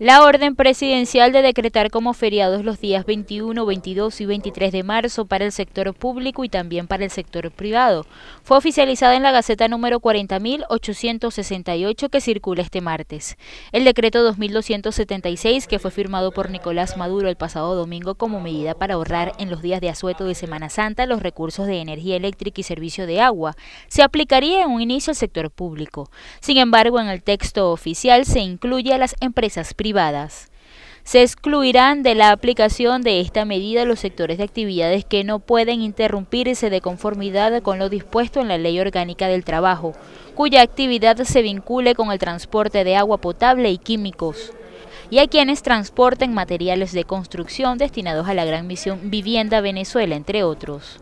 La orden presidencial de decretar como feriados los días 21, 22 y 23 de marzo para el sector público y también para el sector privado fue oficializada en la Gaceta número 40.868 que circula este martes. El decreto 2276, que fue firmado por Nicolás Maduro el pasado domingo como medida para ahorrar en los días de asueto de Semana Santa los recursos de energía eléctrica y servicio de agua, se aplicaría en un inicio al sector público. Sin embargo, en el texto oficial se incluye a las empresas privadas privadas. Se excluirán de la aplicación de esta medida los sectores de actividades que no pueden interrumpirse de conformidad con lo dispuesto en la Ley Orgánica del Trabajo, cuya actividad se vincule con el transporte de agua potable y químicos, y a quienes transporten materiales de construcción destinados a la gran misión Vivienda Venezuela, entre otros.